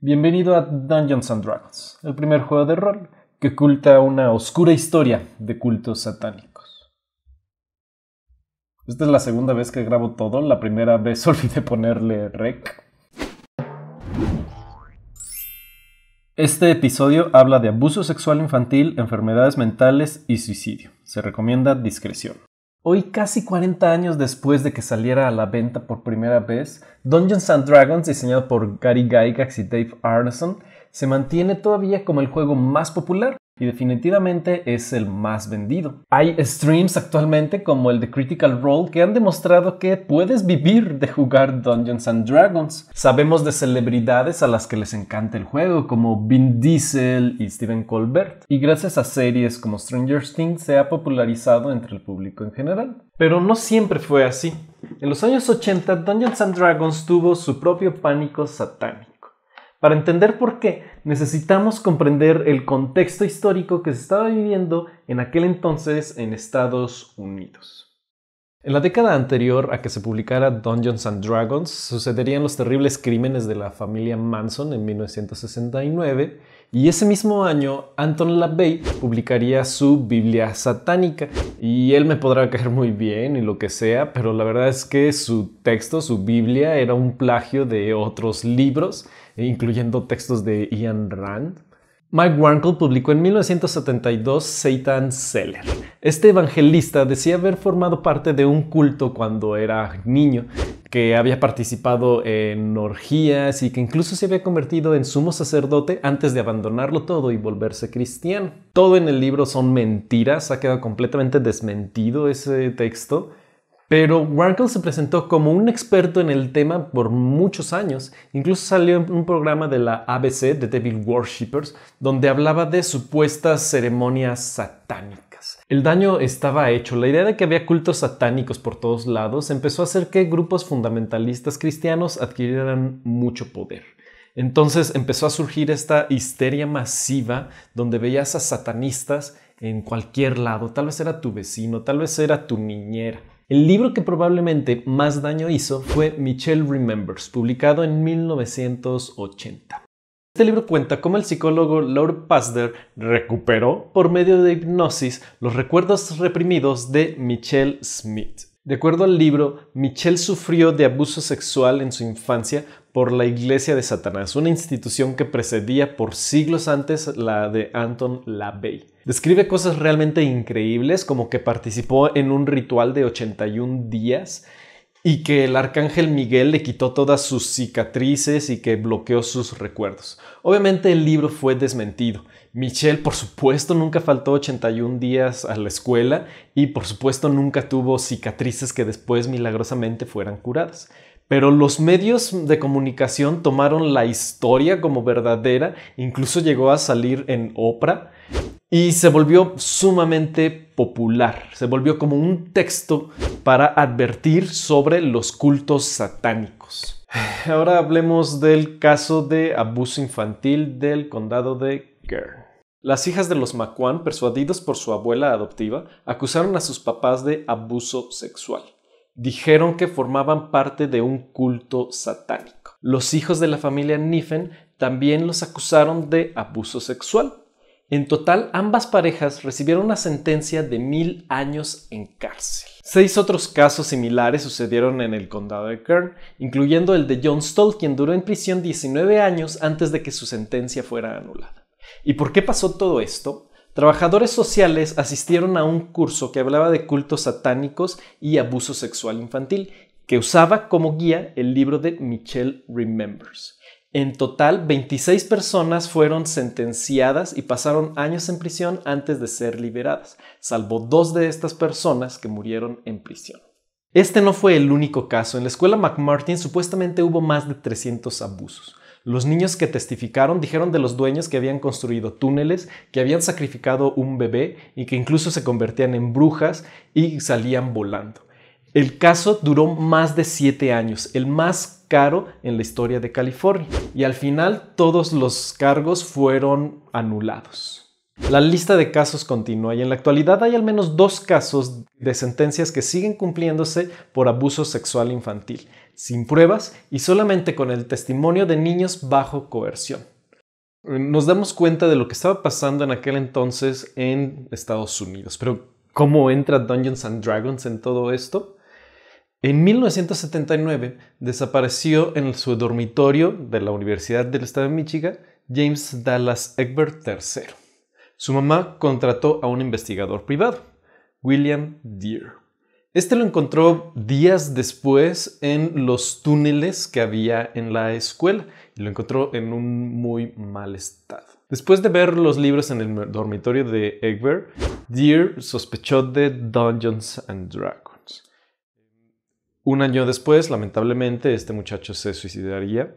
Bienvenido a Dungeons and Dragons, el primer juego de rol que oculta una oscura historia de cultos satánicos. Esta es la segunda vez que grabo todo, la primera vez olvidé ponerle rec. Este episodio habla de abuso sexual infantil, enfermedades mentales y suicidio. Se recomienda discreción. Hoy, casi 40 años después de que saliera a la venta por primera vez, Dungeons Dragons, diseñado por Gary Gygax y Dave Arneson, se mantiene todavía como el juego más popular y definitivamente es el más vendido. Hay streams actualmente como el de Critical Role que han demostrado que puedes vivir de jugar Dungeons and Dragons. Sabemos de celebridades a las que les encanta el juego como Vin Diesel y Steven Colbert y gracias a series como Stranger Things se ha popularizado entre el público en general. Pero no siempre fue así. En los años 80 Dungeons and Dragons tuvo su propio pánico satánico. Para entender por qué, necesitamos comprender el contexto histórico que se estaba viviendo en aquel entonces en Estados Unidos. En la década anterior a que se publicara Dungeons and Dragons, sucederían los terribles crímenes de la familia Manson en 1969 y ese mismo año Anton LaVey publicaría su Biblia satánica y él me podrá caer muy bien y lo que sea, pero la verdad es que su texto, su Biblia era un plagio de otros libros, incluyendo textos de Ian Rand. Mike Warnkle publicó en 1972 Satan Seller. Este evangelista decía haber formado parte de un culto cuando era niño que había participado en orgías y que incluso se había convertido en sumo sacerdote antes de abandonarlo todo y volverse cristiano. Todo en el libro son mentiras, ha quedado completamente desmentido ese texto. Pero Warkle se presentó como un experto en el tema por muchos años. Incluso salió en un programa de la ABC, The Devil Worshippers, donde hablaba de supuestas ceremonias satánicas. El daño estaba hecho. La idea de que había cultos satánicos por todos lados empezó a hacer que grupos fundamentalistas cristianos adquirieran mucho poder. Entonces empezó a surgir esta histeria masiva donde veías a satanistas en cualquier lado. Tal vez era tu vecino, tal vez era tu niñera. El libro que probablemente más daño hizo fue Michelle Remembers, publicado en 1980. Este libro cuenta cómo el psicólogo Lord Pasder recuperó, por medio de hipnosis, los recuerdos reprimidos de Michelle Smith. De acuerdo al libro, Michelle sufrió de abuso sexual en su infancia por la Iglesia de Satanás, una institución que precedía por siglos antes la de Anton LaVey. Describe cosas realmente increíbles, como que participó en un ritual de 81 días y que el arcángel Miguel le quitó todas sus cicatrices y que bloqueó sus recuerdos. Obviamente el libro fue desmentido. Michelle, por supuesto, nunca faltó 81 días a la escuela y por supuesto nunca tuvo cicatrices que después milagrosamente fueran curadas. Pero los medios de comunicación tomaron la historia como verdadera, incluso llegó a salir en Oprah y se volvió sumamente popular, se volvió como un texto para advertir sobre los cultos satánicos. Ahora hablemos del caso de abuso infantil del condado de Kern. Las hijas de los Macuan, persuadidos por su abuela adoptiva, acusaron a sus papás de abuso sexual. Dijeron que formaban parte de un culto satánico. Los hijos de la familia Niffen también los acusaron de abuso sexual, en total, ambas parejas recibieron una sentencia de mil años en cárcel. Seis otros casos similares sucedieron en el condado de Kern, incluyendo el de John Stoll, quien duró en prisión 19 años antes de que su sentencia fuera anulada. ¿Y por qué pasó todo esto? Trabajadores sociales asistieron a un curso que hablaba de cultos satánicos y abuso sexual infantil, que usaba como guía el libro de Michelle Remembers. En total, 26 personas fueron sentenciadas y pasaron años en prisión antes de ser liberadas, salvo dos de estas personas que murieron en prisión. Este no fue el único caso. En la escuela McMartin supuestamente hubo más de 300 abusos. Los niños que testificaron dijeron de los dueños que habían construido túneles, que habían sacrificado un bebé y que incluso se convertían en brujas y salían volando. El caso duró más de siete años, el más caro en la historia de California, y al final todos los cargos fueron anulados. La lista de casos continúa y en la actualidad hay al menos dos casos de sentencias que siguen cumpliéndose por abuso sexual infantil, sin pruebas y solamente con el testimonio de niños bajo coerción. Nos damos cuenta de lo que estaba pasando en aquel entonces en Estados Unidos, pero ¿cómo entra Dungeons and Dragons en todo esto? En 1979 desapareció en su dormitorio de la Universidad del Estado de Michigan James Dallas Egbert III. Su mamá contrató a un investigador privado, William Deere. Este lo encontró días después en los túneles que había en la escuela y lo encontró en un muy mal estado. Después de ver los libros en el dormitorio de Egbert, Deere sospechó de Dungeons and Dragons. Un año después, lamentablemente, este muchacho se suicidaría,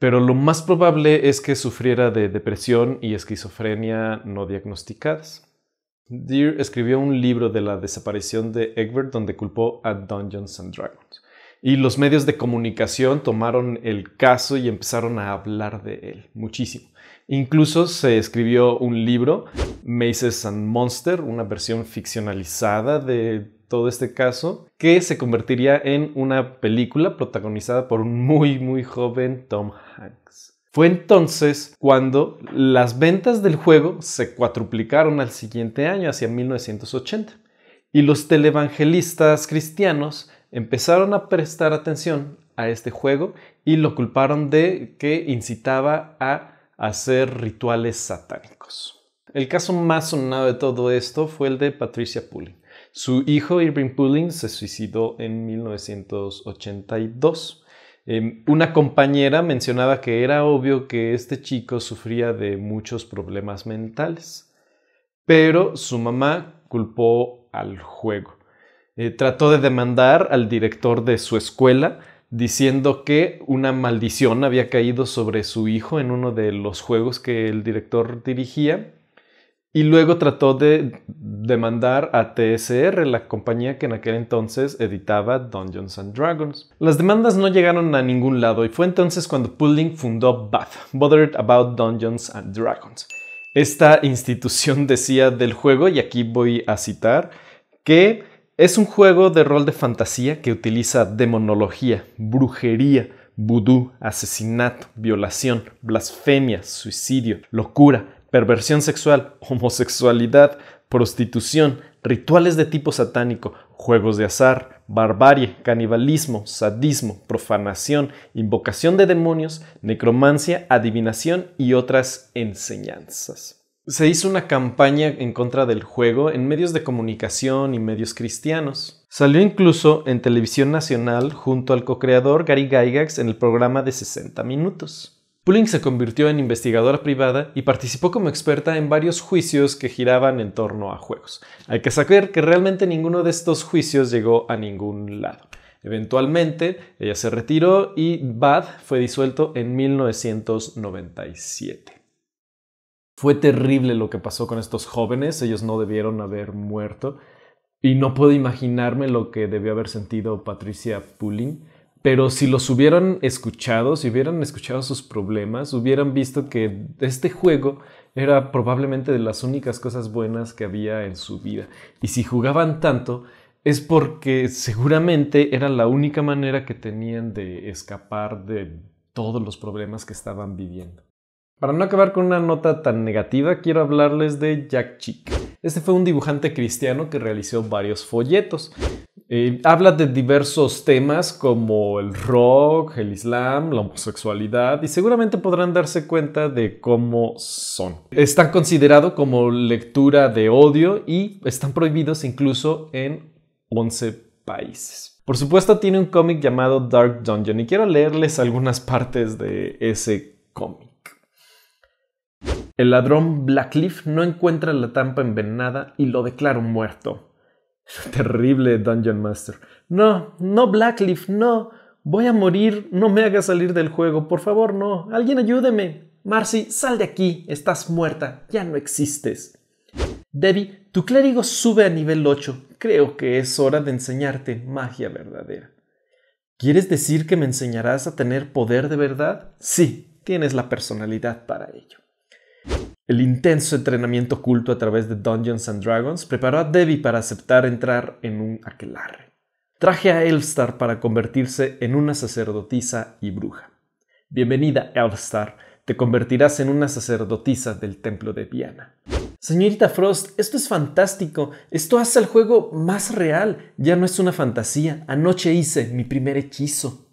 pero lo más probable es que sufriera de depresión y esquizofrenia no diagnosticadas. Dear escribió un libro de la desaparición de Egbert donde culpó a Dungeons and Dragons. Y los medios de comunicación tomaron el caso y empezaron a hablar de él muchísimo. Incluso se escribió un libro, Maces and Monster, una versión ficcionalizada de todo este caso, que se convertiría en una película protagonizada por un muy, muy joven Tom Hanks. Fue entonces cuando las ventas del juego se cuatruplicaron al siguiente año, hacia 1980, y los televangelistas cristianos empezaron a prestar atención a este juego y lo culparon de que incitaba a hacer rituales satánicos. El caso más sonado de todo esto fue el de Patricia Pulley. Su hijo Irving Pulling se suicidó en 1982. Em, una compañera mencionaba que era obvio que este chico sufría de muchos problemas mentales, pero su mamá culpó al juego. Eh, trató de demandar al director de su escuela diciendo que una maldición había caído sobre su hijo en uno de los juegos que el director dirigía y luego trató de demandar a TSR, la compañía que en aquel entonces editaba Dungeons and Dragons. Las demandas no llegaron a ningún lado y fue entonces cuando Pulling fundó Bath, Bothered About Dungeons and Dragons. Esta institución decía del juego, y aquí voy a citar, que es un juego de rol de fantasía que utiliza demonología, brujería, vudú, asesinato, violación, blasfemia, suicidio, locura, perversión sexual, homosexualidad, prostitución, rituales de tipo satánico, juegos de azar, barbarie, canibalismo, sadismo, profanación, invocación de demonios, necromancia, adivinación y otras enseñanzas. Se hizo una campaña en contra del juego en medios de comunicación y medios cristianos. Salió incluso en televisión nacional junto al co-creador Gary Gygax en el programa de 60 minutos. Pulling se convirtió en investigadora privada y participó como experta en varios juicios que giraban en torno a juegos. Hay que saber que realmente ninguno de estos juicios llegó a ningún lado. Eventualmente, ella se retiró y Bad fue disuelto en 1997. Fue terrible lo que pasó con estos jóvenes, ellos no debieron haber muerto y no puedo imaginarme lo que debió haber sentido Patricia Pulling pero si los hubieran escuchado, si hubieran escuchado sus problemas, hubieran visto que este juego era probablemente de las únicas cosas buenas que había en su vida. Y si jugaban tanto, es porque seguramente era la única manera que tenían de escapar de todos los problemas que estaban viviendo. Para no acabar con una nota tan negativa, quiero hablarles de Jack Chick. Este fue un dibujante cristiano que realizó varios folletos. Eh, habla de diversos temas como el rock, el islam, la homosexualidad y seguramente podrán darse cuenta de cómo son. Están considerados como lectura de odio y están prohibidos incluso en 11 países. Por supuesto tiene un cómic llamado Dark Dungeon y quiero leerles algunas partes de ese cómic. El ladrón Blackleaf no encuentra la tampa envenenada y lo declara muerto. Terrible Dungeon Master. No, no Blackleaf, no. Voy a morir, no me hagas salir del juego, por favor, no. Alguien ayúdeme. Marcy, sal de aquí, estás muerta, ya no existes. Debbie, tu clérigo sube a nivel 8. Creo que es hora de enseñarte magia verdadera. ¿Quieres decir que me enseñarás a tener poder de verdad? Sí, tienes la personalidad para ello. El intenso entrenamiento oculto a través de Dungeons Dragons preparó a Debbie para aceptar entrar en un aquelarre. Traje a Elfstar para convertirse en una sacerdotisa y bruja. Bienvenida, Elfstar. Te convertirás en una sacerdotisa del templo de Viana. Señorita Frost, esto es fantástico. Esto hace el juego más real. Ya no es una fantasía. Anoche hice mi primer hechizo.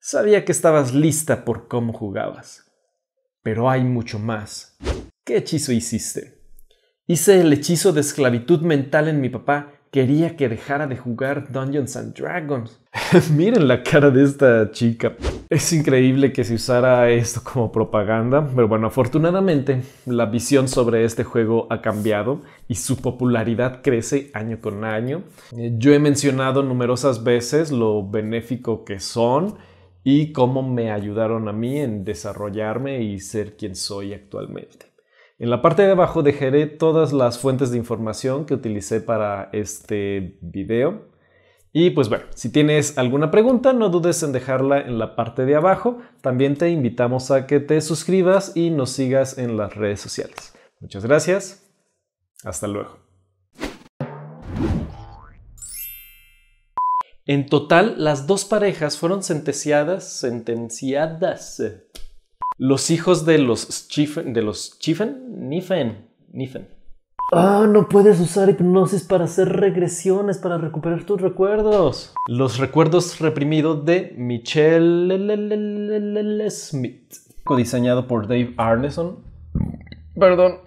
Sabía que estabas lista por cómo jugabas. Pero hay mucho más. ¿Qué hechizo hiciste? Hice el hechizo de esclavitud mental en mi papá. Quería que dejara de jugar Dungeons and Dragons. Miren la cara de esta chica. Es increíble que se usara esto como propaganda, pero bueno, afortunadamente la visión sobre este juego ha cambiado y su popularidad crece año con año. Eh, yo he mencionado numerosas veces lo benéfico que son y cómo me ayudaron a mí en desarrollarme y ser quien soy actualmente. En la parte de abajo dejaré todas las fuentes de información que utilicé para este video. Y pues bueno, si tienes alguna pregunta, no dudes en dejarla en la parte de abajo. También te invitamos a que te suscribas y nos sigas en las redes sociales. Muchas gracias. Hasta luego. En total, las dos parejas fueron sentenciadas, sentenciadas. Los hijos de los Chifen, de los Chifen, Nifen, Nifen. Ah, no puedes usar hipnosis para hacer regresiones, para recuperar tus recuerdos. Los recuerdos reprimidos de Michelle Smith, codiseñado por Dave Arneson. Perdón.